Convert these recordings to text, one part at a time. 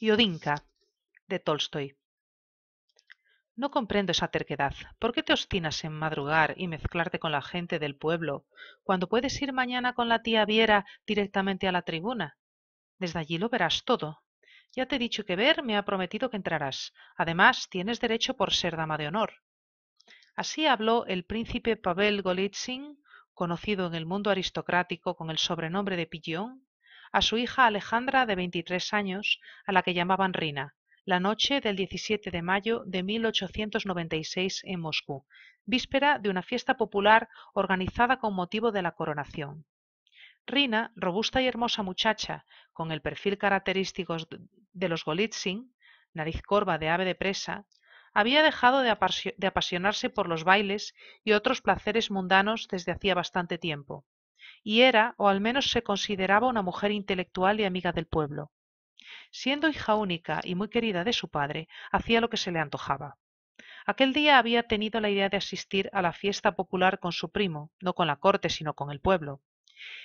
y de Tolstoy. No comprendo esa terquedad. ¿Por qué te obstinas en madrugar y mezclarte con la gente del pueblo cuando puedes ir mañana con la tía Viera directamente a la tribuna? Desde allí lo verás todo. Ya te he dicho que ver me ha prometido que entrarás. Además, tienes derecho por ser dama de honor. Así habló el príncipe Pavel Golitsyn, conocido en el mundo aristocrático con el sobrenombre de Pillón, a su hija Alejandra de 23 años, a la que llamaban Rina, la noche del 17 de mayo de 1896 en Moscú, víspera de una fiesta popular organizada con motivo de la coronación. Rina, robusta y hermosa muchacha, con el perfil característico de los golitsin, nariz corva de ave de presa, había dejado de apasionarse por los bailes y otros placeres mundanos desde hacía bastante tiempo y era, o al menos se consideraba, una mujer intelectual y amiga del pueblo. Siendo hija única y muy querida de su padre, hacía lo que se le antojaba. Aquel día había tenido la idea de asistir a la fiesta popular con su primo, no con la corte, sino con el pueblo.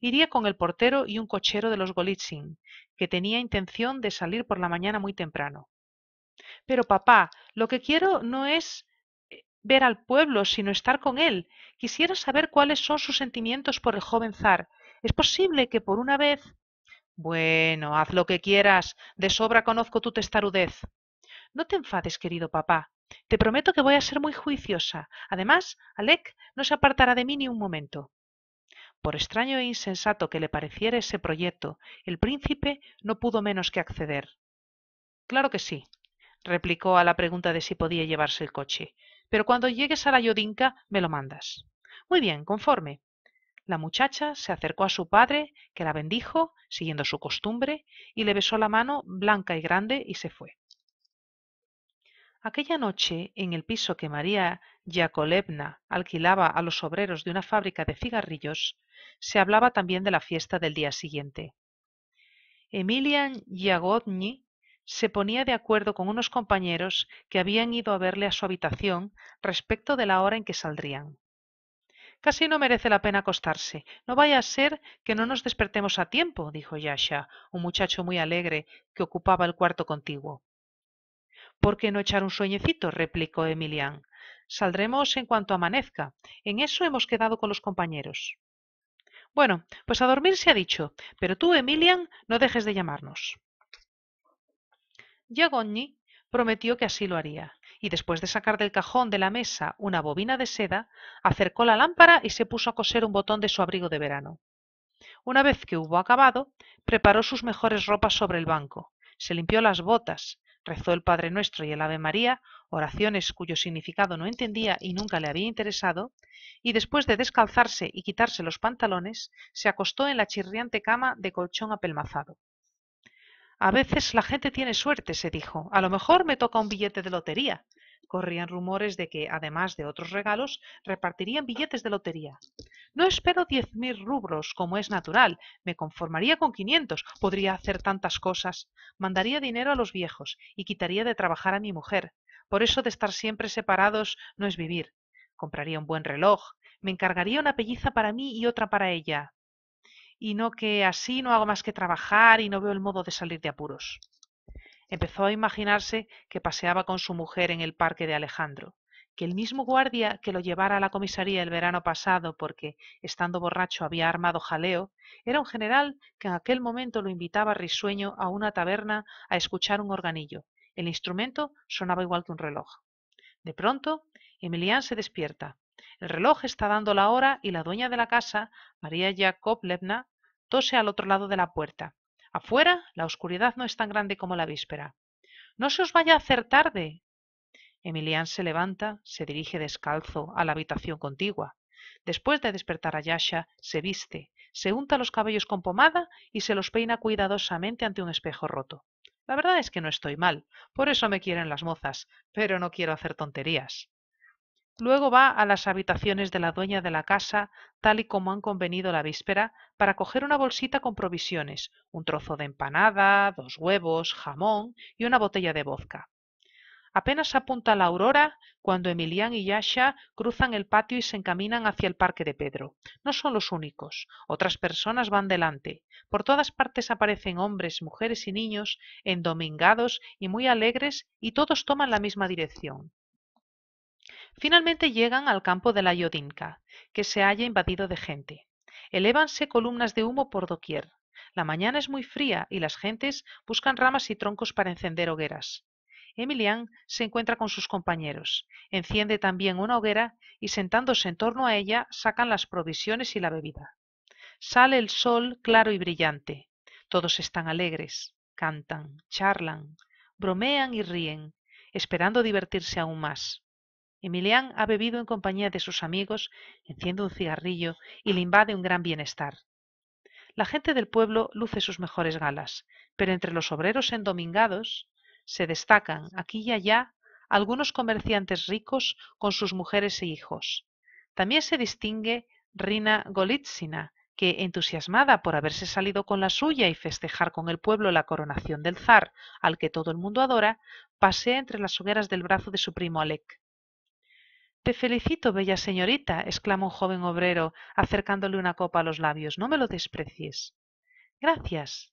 Iría con el portero y un cochero de los Golitsin, que tenía intención de salir por la mañana muy temprano. Pero papá, lo que quiero no es ver al pueblo, sino estar con él. Quisiera saber cuáles son sus sentimientos por el joven zar. Es posible que por una vez. Bueno, haz lo que quieras. De sobra conozco tu testarudez. No te enfades, querido papá. Te prometo que voy a ser muy juiciosa. Además, Alec no se apartará de mí ni un momento. Por extraño e insensato que le pareciera ese proyecto, el príncipe no pudo menos que acceder. Claro que sí, replicó a la pregunta de si podía llevarse el coche pero cuando llegues a la Yodinka me lo mandas. Muy bien, conforme. La muchacha se acercó a su padre, que la bendijo, siguiendo su costumbre, y le besó la mano blanca y grande y se fue. Aquella noche, en el piso que María Yakolevna alquilaba a los obreros de una fábrica de cigarrillos, se hablaba también de la fiesta del día siguiente. Emilian Yagodny se ponía de acuerdo con unos compañeros que habían ido a verle a su habitación respecto de la hora en que saldrían. Casi no merece la pena acostarse. No vaya a ser que no nos despertemos a tiempo, dijo Yasha, un muchacho muy alegre que ocupaba el cuarto contiguo. ¿Por qué no echar un sueñecito? replicó Emilian. Saldremos en cuanto amanezca. En eso hemos quedado con los compañeros. Bueno, pues a dormir se ha dicho, pero tú, Emilian, no dejes de llamarnos. Yagoni prometió que así lo haría, y después de sacar del cajón de la mesa una bobina de seda, acercó la lámpara y se puso a coser un botón de su abrigo de verano. Una vez que hubo acabado, preparó sus mejores ropas sobre el banco, se limpió las botas, rezó el Padre Nuestro y el Ave María, oraciones cuyo significado no entendía y nunca le había interesado, y después de descalzarse y quitarse los pantalones, se acostó en la chirriante cama de colchón apelmazado. A veces la gente tiene suerte, se dijo. A lo mejor me toca un billete de lotería. Corrían rumores de que, además de otros regalos, repartirían billetes de lotería. No espero diez mil rubros, como es natural. Me conformaría con quinientos. Podría hacer tantas cosas. Mandaría dinero a los viejos y quitaría de trabajar a mi mujer. Por eso de estar siempre separados no es vivir. Compraría un buen reloj. Me encargaría una pelliza para mí y otra para ella y no que así no hago más que trabajar y no veo el modo de salir de apuros. Empezó a imaginarse que paseaba con su mujer en el parque de Alejandro, que el mismo guardia que lo llevara a la comisaría el verano pasado porque, estando borracho, había armado jaleo, era un general que en aquel momento lo invitaba risueño a una taberna a escuchar un organillo. El instrumento sonaba igual que un reloj. De pronto, emilián se despierta. El reloj está dando la hora y la dueña de la casa, María Lebna, al otro lado de la puerta. Afuera la oscuridad no es tan grande como la víspera. No se os vaya a hacer tarde. Emilian se levanta, se dirige descalzo a la habitación contigua. Después de despertar a Yasha, se viste, se unta los cabellos con pomada y se los peina cuidadosamente ante un espejo roto. La verdad es que no estoy mal, por eso me quieren las mozas, pero no quiero hacer tonterías. Luego va a las habitaciones de la dueña de la casa, tal y como han convenido la víspera, para coger una bolsita con provisiones, un trozo de empanada, dos huevos, jamón y una botella de vodka. Apenas apunta la aurora cuando Emilián y Yasha cruzan el patio y se encaminan hacia el parque de Pedro. No son los únicos, otras personas van delante. Por todas partes aparecen hombres, mujeres y niños endomingados y muy alegres y todos toman la misma dirección. Finalmente llegan al campo de la Yodinka, que se halla invadido de gente. Elevanse columnas de humo por doquier. La mañana es muy fría y las gentes buscan ramas y troncos para encender hogueras. Emilian se encuentra con sus compañeros, enciende también una hoguera y sentándose en torno a ella sacan las provisiones y la bebida. Sale el sol claro y brillante. Todos están alegres, cantan, charlan, bromean y ríen, esperando divertirse aún más. Emilián ha bebido en compañía de sus amigos, enciende un cigarrillo y le invade un gran bienestar. La gente del pueblo luce sus mejores galas, pero entre los obreros endomingados se destacan aquí y allá algunos comerciantes ricos con sus mujeres e hijos. También se distingue Rina Golitsina, que, entusiasmada por haberse salido con la suya y festejar con el pueblo la coronación del zar, al que todo el mundo adora, pasea entre las hogueras del brazo de su primo Alec. Te felicito, bella señorita, exclamó un joven obrero, acercándole una copa a los labios. No me lo desprecies. Gracias.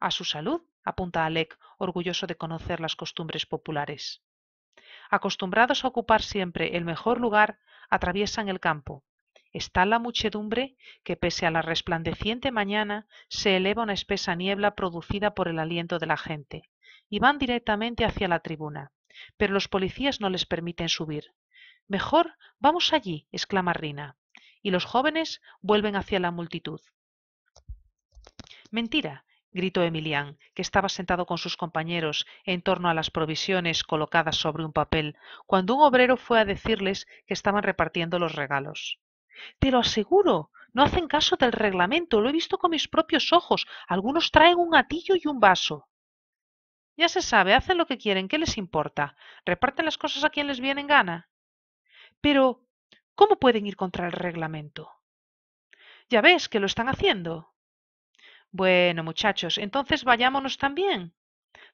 A su salud, apunta Alec, orgulloso de conocer las costumbres populares. Acostumbrados a ocupar siempre el mejor lugar, atraviesan el campo. Está la muchedumbre que, pese a la resplandeciente mañana, se eleva una espesa niebla producida por el aliento de la gente, y van directamente hacia la tribuna. Pero los policías no les permiten subir. Mejor vamos allí, exclama Rina, y los jóvenes vuelven hacia la multitud. Mentira, gritó Emilián, que estaba sentado con sus compañeros en torno a las provisiones colocadas sobre un papel, cuando un obrero fue a decirles que estaban repartiendo los regalos. Te lo aseguro, no hacen caso del reglamento, lo he visto con mis propios ojos. Algunos traen un gatillo y un vaso. Ya se sabe, hacen lo que quieren, ¿qué les importa? Reparten las cosas a quien les viene en gana. Pero, ¿cómo pueden ir contra el reglamento? Ya ves que lo están haciendo. Bueno, muchachos, entonces vayámonos también.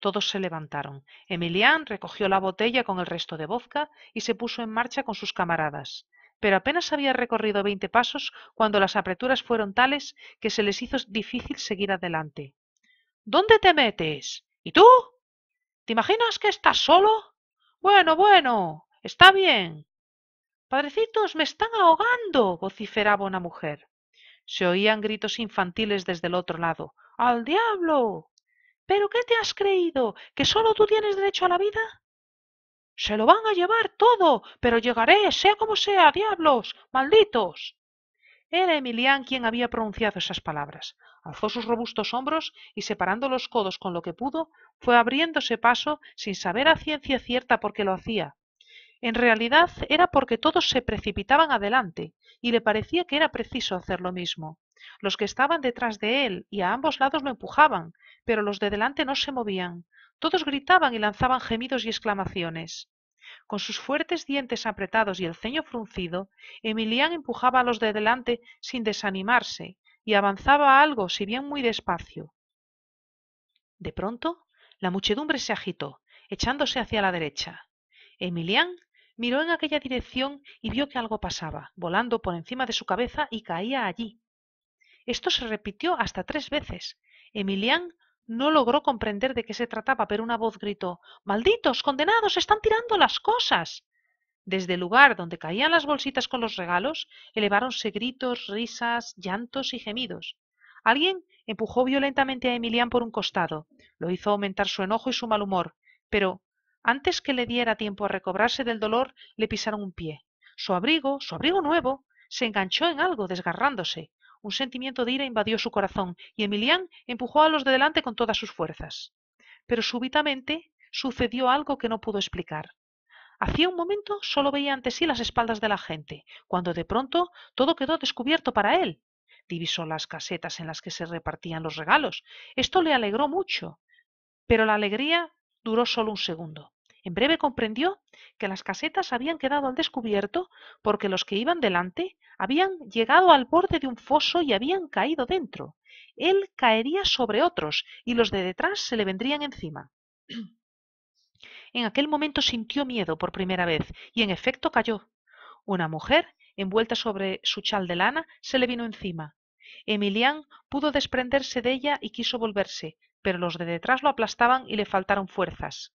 Todos se levantaron. Emilian recogió la botella con el resto de vodka y se puso en marcha con sus camaradas. Pero apenas había recorrido veinte pasos cuando las apreturas fueron tales que se les hizo difícil seguir adelante. ¿Dónde te metes? ¿Y tú? ¿Te imaginas que estás solo? Bueno, bueno, está bien. Padrecitos, me están ahogando. vociferaba una mujer. Se oían gritos infantiles desde el otro lado. ¡Al diablo! ¿Pero qué te has creído? ¿Que solo tú tienes derecho a la vida? Se lo van a llevar todo, pero llegaré, sea como sea, diablos, malditos. Era Emilián quien había pronunciado esas palabras. Alzó sus robustos hombros y, separando los codos con lo que pudo, fue abriéndose paso sin saber a ciencia cierta por qué lo hacía, en realidad era porque todos se precipitaban adelante, y le parecía que era preciso hacer lo mismo. Los que estaban detrás de él y a ambos lados lo empujaban, pero los de delante no se movían. Todos gritaban y lanzaban gemidos y exclamaciones. Con sus fuertes dientes apretados y el ceño fruncido, Emilián empujaba a los de delante sin desanimarse, y avanzaba algo, si bien muy despacio. De pronto, la muchedumbre se agitó, echándose hacia la derecha. Emilián Miró en aquella dirección y vio que algo pasaba, volando por encima de su cabeza y caía allí. Esto se repitió hasta tres veces. Emilián no logró comprender de qué se trataba, pero una voz gritó Malditos, condenados, están tirando las cosas. Desde el lugar donde caían las bolsitas con los regalos, eleváronse gritos, risas, llantos y gemidos. Alguien empujó violentamente a Emilián por un costado. Lo hizo aumentar su enojo y su mal humor. Pero antes que le diera tiempo a recobrarse del dolor, le pisaron un pie. Su abrigo, su abrigo nuevo, se enganchó en algo, desgarrándose. Un sentimiento de ira invadió su corazón, y Emilián empujó a los de delante con todas sus fuerzas. Pero súbitamente sucedió algo que no pudo explicar. Hacía un momento solo veía ante sí las espaldas de la gente, cuando de pronto todo quedó descubierto para él. Divisó las casetas en las que se repartían los regalos. Esto le alegró mucho, pero la alegría duró solo un segundo. En breve comprendió que las casetas habían quedado al descubierto porque los que iban delante habían llegado al borde de un foso y habían caído dentro. Él caería sobre otros y los de detrás se le vendrían encima. En aquel momento sintió miedo por primera vez y en efecto cayó. Una mujer, envuelta sobre su chal de lana, se le vino encima. Emilián pudo desprenderse de ella y quiso volverse, pero los de detrás lo aplastaban y le faltaron fuerzas.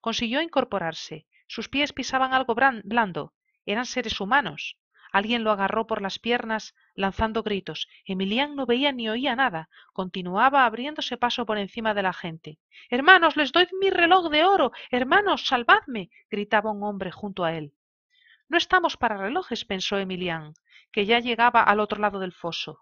Consiguió incorporarse. Sus pies pisaban algo blando. Eran seres humanos. Alguien lo agarró por las piernas, lanzando gritos. Emilián no veía ni oía nada. Continuaba abriéndose paso por encima de la gente. Hermanos, les doy mi reloj de oro. Hermanos, salvadme. gritaba un hombre junto a él. No estamos para relojes, pensó Emilián, que ya llegaba al otro lado del foso.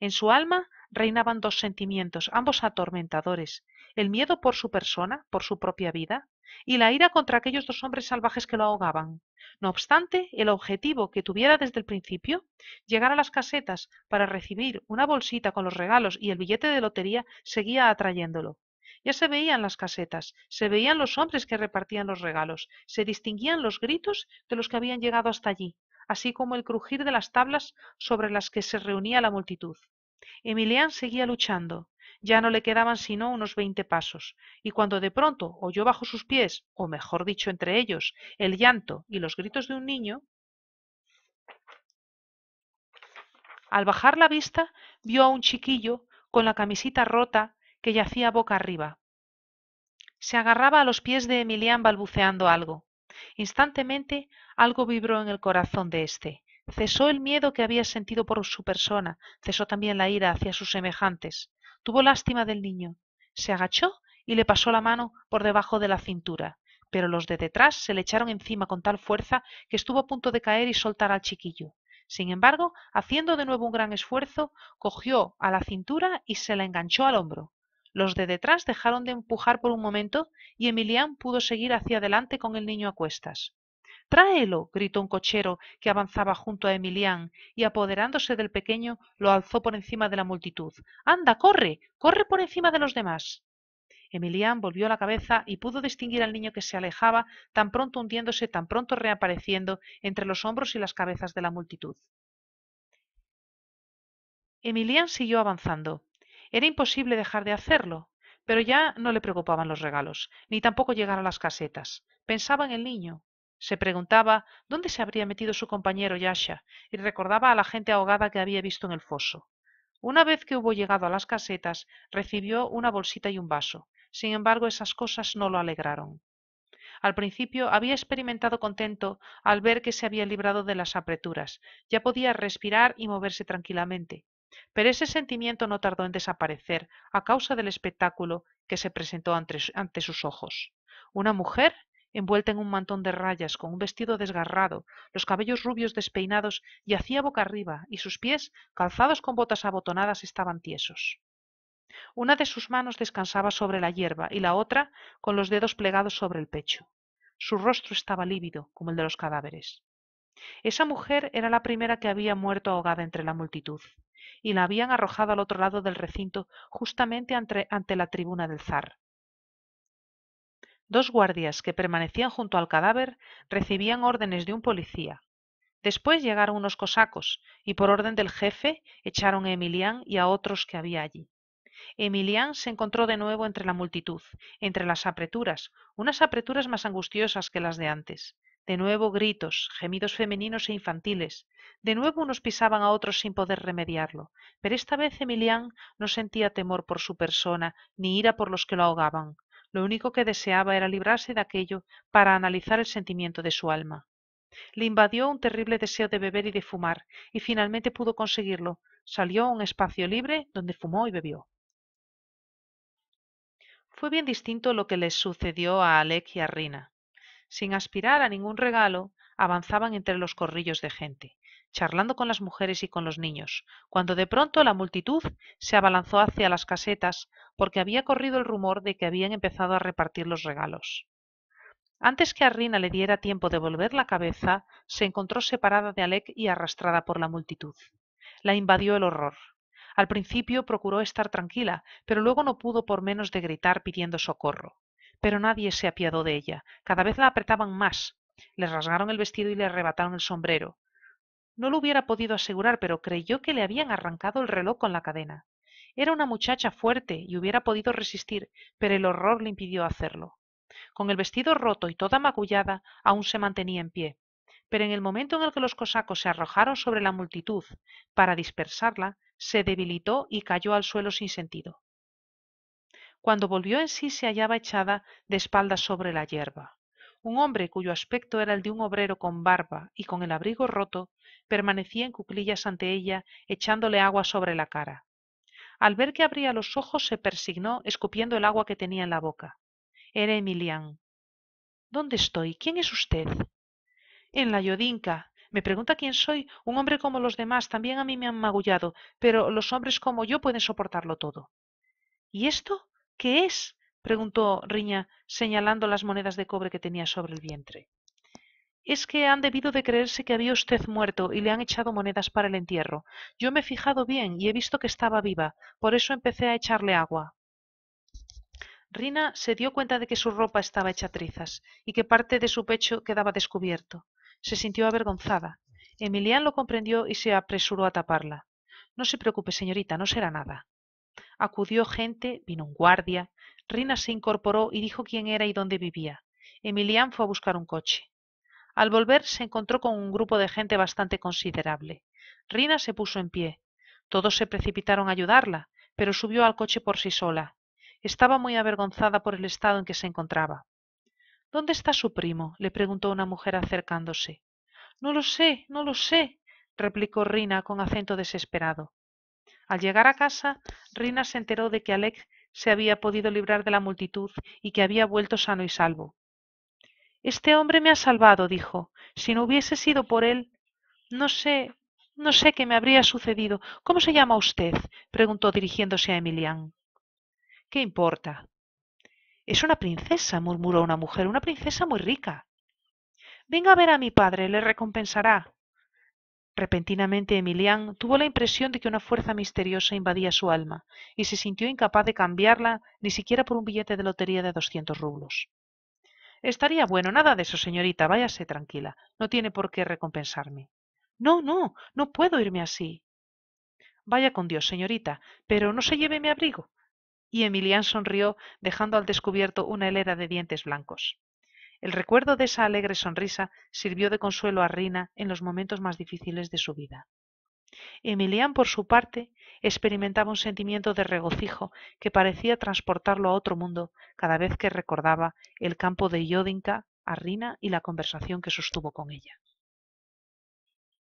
En su alma reinaban dos sentimientos, ambos atormentadores, el miedo por su persona, por su propia vida, y la ira contra aquellos dos hombres salvajes que lo ahogaban. No obstante, el objetivo que tuviera desde el principio, llegar a las casetas para recibir una bolsita con los regalos y el billete de lotería, seguía atrayéndolo. Ya se veían las casetas, se veían los hombres que repartían los regalos, se distinguían los gritos de los que habían llegado hasta allí, así como el crujir de las tablas sobre las que se reunía la multitud. Emilián seguía luchando. Ya no le quedaban sino unos veinte pasos, y cuando de pronto oyó bajo sus pies, o mejor dicho entre ellos, el llanto y los gritos de un niño, al bajar la vista vio a un chiquillo con la camisita rota que yacía boca arriba. Se agarraba a los pies de Emilián balbuceando algo. Instantemente algo vibró en el corazón de éste, Cesó el miedo que había sentido por su persona, cesó también la ira hacia sus semejantes. Tuvo lástima del niño. Se agachó y le pasó la mano por debajo de la cintura, pero los de detrás se le echaron encima con tal fuerza que estuvo a punto de caer y soltar al chiquillo. Sin embargo, haciendo de nuevo un gran esfuerzo, cogió a la cintura y se la enganchó al hombro. Los de detrás dejaron de empujar por un momento y Emilián pudo seguir hacia adelante con el niño a cuestas tráelo gritó un cochero que avanzaba junto a emilián y apoderándose del pequeño lo alzó por encima de la multitud anda corre corre por encima de los demás Emilián volvió la cabeza y pudo distinguir al niño que se alejaba, tan pronto hundiéndose, tan pronto reapareciendo entre los hombros y las cabezas de la multitud. Emilián siguió avanzando. Era imposible dejar de hacerlo, pero ya no le preocupaban los regalos, ni tampoco llegar a las casetas. Pensaba en el niño, se preguntaba dónde se habría metido su compañero Yasha y recordaba a la gente ahogada que había visto en el foso. Una vez que hubo llegado a las casetas, recibió una bolsita y un vaso. Sin embargo, esas cosas no lo alegraron. Al principio había experimentado contento al ver que se había librado de las apreturas. Ya podía respirar y moverse tranquilamente. Pero ese sentimiento no tardó en desaparecer a causa del espectáculo que se presentó ante, sus ojos. Una mujer envuelta en un mantón de rayas, con un vestido desgarrado, los cabellos rubios despeinados, yacía boca arriba, y sus pies, calzados con botas abotonadas, estaban tiesos. Una de sus manos descansaba sobre la hierba y la otra con los dedos plegados sobre el pecho. Su rostro estaba lívido, como el de los cadáveres. Esa mujer era la primera que había muerto ahogada entre la multitud, y la habían arrojado al otro lado del recinto justamente ante, ante la tribuna del zar. Dos guardias que permanecían junto al cadáver recibían órdenes de un policía. Después llegaron unos cosacos y por orden del jefe echaron a Emilián y a otros que había allí. Emilián se encontró de nuevo entre la multitud, entre las apreturas, unas apreturas más angustiosas que las de antes. De nuevo gritos, gemidos femeninos e infantiles. De nuevo unos pisaban a otros sin poder remediarlo. Pero esta vez Emilián no sentía temor por su persona, ni ira por los que lo ahogaban. Lo único que deseaba era librarse de aquello para analizar el sentimiento de su alma. Le invadió un terrible deseo de beber y de fumar, y finalmente pudo conseguirlo. Salió a un espacio libre donde fumó y bebió. Fue bien distinto lo que les sucedió a Alec y a Rina. Sin aspirar a ningún regalo, avanzaban entre los corrillos de gente charlando con las mujeres y con los niños, cuando de pronto la multitud se abalanzó hacia las casetas porque había corrido el rumor de que habían empezado a repartir los regalos. Antes que a Rina le diera tiempo de volver la cabeza, se encontró separada de Alec y arrastrada por la multitud. La invadió el horror. Al principio procuró estar tranquila, pero luego no pudo por menos de gritar pidiendo socorro. Pero nadie se apiadó de ella. Cada vez la apretaban más. Le rasgaron el vestido y le arrebataron el sombrero. No lo hubiera podido asegurar, pero creyó que le habían arrancado el reloj con la cadena. Era una muchacha fuerte y hubiera podido resistir, pero el horror le impidió hacerlo. Con el vestido roto y toda magullada, aún se mantenía en pie. Pero en el momento en el que los cosacos se arrojaron sobre la multitud para dispersarla, se debilitó y cayó al suelo sin sentido. Cuando volvió en sí se hallaba echada de espaldas sobre la hierba. Un hombre cuyo aspecto era el de un obrero con barba y con el abrigo roto, permanecía en cuclillas ante ella, echándole agua sobre la cara. Al ver que abría los ojos se persignó, escupiendo el agua que tenía en la boca. Era Emilián. ¿Dónde estoy? ¿Quién es usted? En la Yodinka. Me pregunta quién soy. Un hombre como los demás también a mí me han magullado, pero los hombres como yo pueden soportarlo todo. ¿Y esto? ¿Qué es? preguntó Riña, señalando las monedas de cobre que tenía sobre el vientre. Es que han debido de creerse que había usted muerto y le han echado monedas para el entierro. Yo me he fijado bien y he visto que estaba viva, por eso empecé a echarle agua. Rina se dio cuenta de que su ropa estaba hecha trizas y que parte de su pecho quedaba descubierto. Se sintió avergonzada. Emilián lo comprendió y se apresuró a taparla. No se preocupe, señorita, no será nada. Acudió gente, vino un guardia. Rina se incorporó y dijo quién era y dónde vivía. Emilián fue a buscar un coche. Al volver se encontró con un grupo de gente bastante considerable. Rina se puso en pie. Todos se precipitaron a ayudarla, pero subió al coche por sí sola. Estaba muy avergonzada por el estado en que se encontraba. ¿Dónde está su primo? le preguntó una mujer acercándose. No lo sé, no lo sé, replicó Rina con acento desesperado. Al llegar a casa, Rina se enteró de que Alec se había podido librar de la multitud y que había vuelto sano y salvo. Este hombre me ha salvado, dijo. Si no hubiese sido por él. No sé, no sé qué me habría sucedido. ¿Cómo se llama usted? preguntó dirigiéndose a Emilian. ¿Qué importa? Es una princesa, murmuró una mujer, una princesa muy rica. Venga a ver a mi padre, le recompensará. Repentinamente Emilián tuvo la impresión de que una fuerza misteriosa invadía su alma y se sintió incapaz de cambiarla ni siquiera por un billete de lotería de doscientos rublos. Estaría bueno, nada de eso, señorita, váyase tranquila, no tiene por qué recompensarme. No, no, no puedo irme así. Vaya con Dios, señorita, pero no se lleve mi abrigo. Y Emilián sonrió, dejando al descubierto una helera de dientes blancos. El recuerdo de esa alegre sonrisa sirvió de consuelo a Rina en los momentos más difíciles de su vida. Emilian, por su parte, experimentaba un sentimiento de regocijo que parecía transportarlo a otro mundo cada vez que recordaba el campo de Iodinka a Rina y la conversación que sostuvo con ella.